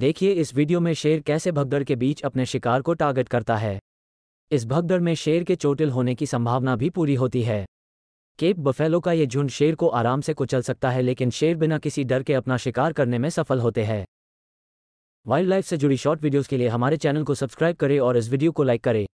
देखिए इस वीडियो में शेर कैसे भगदड़ के बीच अपने शिकार को टारगेट करता है इस भगदड़ में शेर के चोटिल होने की संभावना भी पूरी होती है केप बफेलो का ये झुंड शेर को आराम से कुचल सकता है लेकिन शेर बिना किसी डर के अपना शिकार करने में सफल होते हैं वाइल्ड लाइफ से जुड़ी शॉर्ट वीडियोज के लिए हमारे चैनल को सब्सक्राइब करें और इस वीडियो को लाइक करें